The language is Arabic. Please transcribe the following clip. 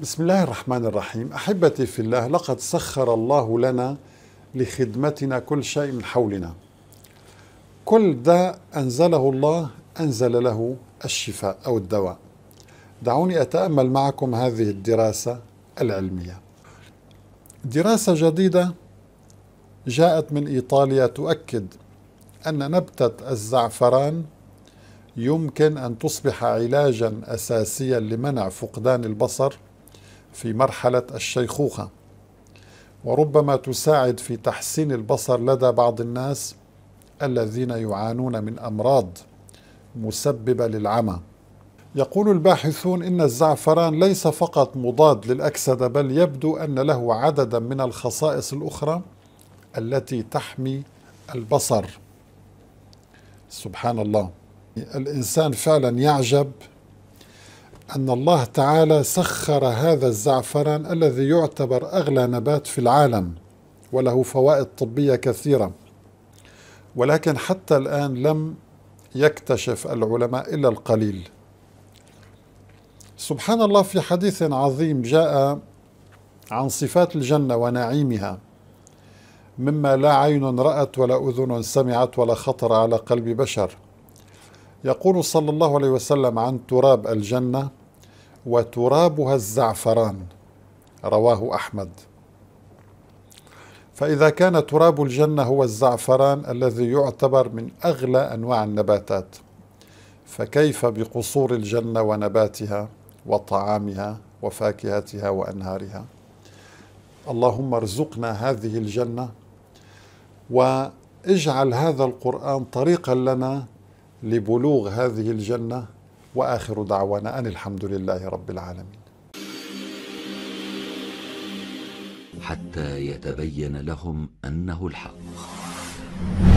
بسم الله الرحمن الرحيم احبتي في الله لقد سخر الله لنا لخدمتنا كل شيء من حولنا كل داء انزله الله انزل له الشفاء او الدواء دعوني اتامل معكم هذه الدراسه العلميه دراسه جديده جاءت من ايطاليا تؤكد ان نبته الزعفران يمكن ان تصبح علاجا اساسيا لمنع فقدان البصر في مرحلة الشيخوخة وربما تساعد في تحسين البصر لدى بعض الناس الذين يعانون من أمراض مسببة للعمى يقول الباحثون إن الزعفران ليس فقط مضاد للأكسدة بل يبدو أن له عددا من الخصائص الأخرى التي تحمي البصر سبحان الله الإنسان فعلا يعجب أن الله تعالى سخر هذا الزعفران الذي يعتبر أغلى نبات في العالم وله فوائد طبية كثيرة ولكن حتى الآن لم يكتشف العلماء إلا القليل سبحان الله في حديث عظيم جاء عن صفات الجنة ونعيمها مما لا عين رأت ولا أذن سمعت ولا خطر على قلب بشر يقول صلى الله عليه وسلم عن تراب الجنة وترابها الزعفران رواه احمد فاذا كان تراب الجنه هو الزعفران الذي يعتبر من اغلى انواع النباتات فكيف بقصور الجنه ونباتها وطعامها وفاكهتها وانهارها اللهم ارزقنا هذه الجنه واجعل هذا القران طريقا لنا لبلوغ هذه الجنه واخر دعوانا ان الحمد لله رب العالمين حتى يتبين لهم انه الحق